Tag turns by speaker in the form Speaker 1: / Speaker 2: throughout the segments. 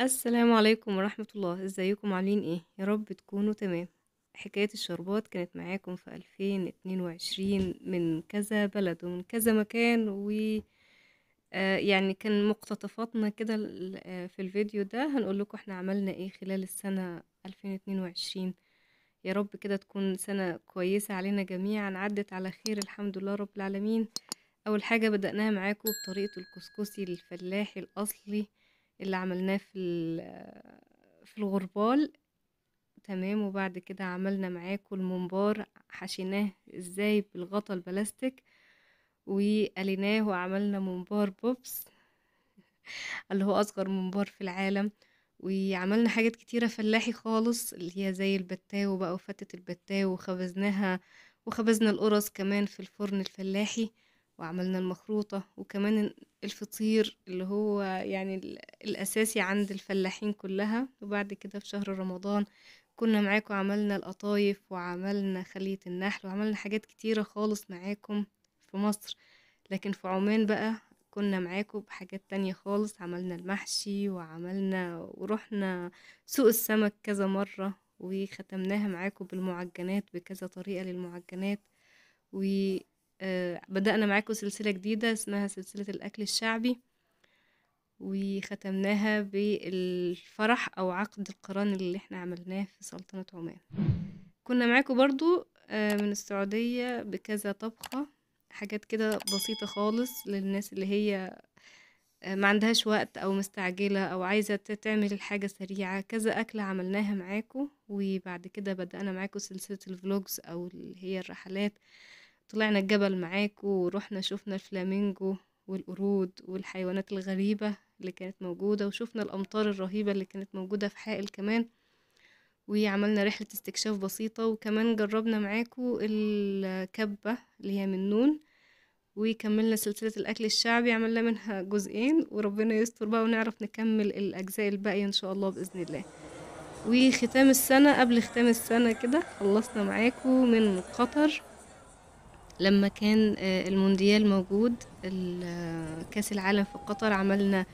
Speaker 1: السلام عليكم ورحمة الله ازيكم عاملين ايه يا رب تكونوا تمام حكاية الشربات كانت معاكم في 2022 من كذا بلد ومن كذا مكان و آه، يعني كان مقتطفاتنا كده آه، في الفيديو ده هنقول لكم احنا عملنا ايه خلال السنة 2022 يا رب كده تكون سنة كويسة علينا جميعا عدت على خير الحمد لله رب العالمين اول حاجة بدأناها معاكم بطريقة الكسكسي الفلاحي الاصلي اللي عملناه في في الغربال تمام وبعد كده عملنا معاكم الممبار حشيناه ازاي بالغطا البلاستيك وقليناه وعملنا ممبار بوبس اللي هو اصغر ممبار في العالم وعملنا حاجات كتيرة فلاحي خالص اللي هي زي البتاو بقى وفتت البتاو وخبزناها وخبزنا القرص كمان في الفرن الفلاحي وعملنا المخروطة وكمان الفطير اللي هو يعني الأساسي عند الفلاحين كلها وبعد كده في شهر رمضان كنا معاكم عملنا القطايف وعملنا خلية النحل وعملنا حاجات كتيرة خالص معاكم في مصر لكن في عمان بقى كنا معاكم بحاجات تانية خالص عملنا المحشي وعملنا ورحنا سوق السمك كذا مرة وختمناها معاكم بالمعجنات بكذا طريقة للمعجنات و آه، بدأنا معاكم سلسلة جديدة اسمها سلسلة الأكل الشعبي وختمناها بالفرح أو عقد القران اللي احنا عملناه في سلطنة عمان كنا معاكم برضو آه، من السعودية بكذا طبخة حاجات كده بسيطة خالص للناس اللي هي آه، ما عندهاش وقت او مستعجلة او عايزة تعمل الحاجة سريعة كذا اكلة عملناها معاكم وبعد كده بدأنا معاكم سلسلة الفلوجز او اللي هي الرحلات طلعنا الجبل معاك ورحنا شفنا الفلامينجو والقرود والحيوانات الغريبة اللي كانت موجودة وشفنا الأمطار الرهيبة اللي كانت موجودة في حائل كمان وعملنا رحلة استكشاف بسيطة وكمان جربنا معاكو الكبة اللي هي من نون وكملنا سلسلة الأكل الشعبي عملنا منها جزئين وربنا يستر بقى ونعرف نكمل الأجزاء الباقية إن شاء الله بإذن الله وختام السنة قبل ختام السنة كده خلصنا معاكو من قطر لما كان آه، المونديال موجود آه، كاس العالم في قطر عملنا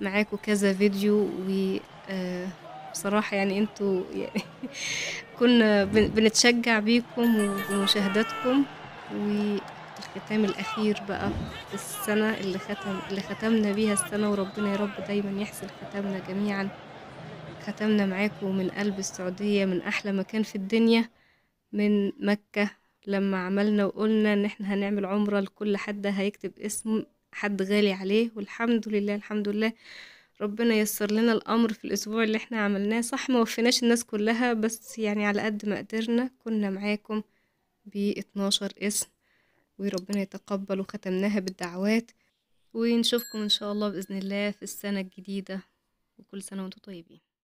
Speaker 1: معاكم كذا فيديو و آه، بصراحة يعني انتوا يعني كنا بنتشجع بيكم ومشاهداتكم والختام الأخير بقى في السنة اللي, ختم اللي ختمنا بيها السنة وربنا يا رب دايما يحسن ختامنا جميعا ختمنا معاكم من قلب السعودية من أحلى مكان في الدنيا من مكة لما عملنا وقلنا ان احنا هنعمل عمرة لكل حد هيكتب اسم حد غالي عليه والحمد لله الحمد لله ربنا يسر لنا الامر في الاسبوع اللي احنا عملناه صح ما وفيناش الناس كلها بس يعني على قد ما قدرنا كنا معاكم ب 12 اسم وربنا يتقبل وختمناها بالدعوات ونشوفكم ان شاء الله باذن الله في السنه الجديده وكل سنه وانتم طيبين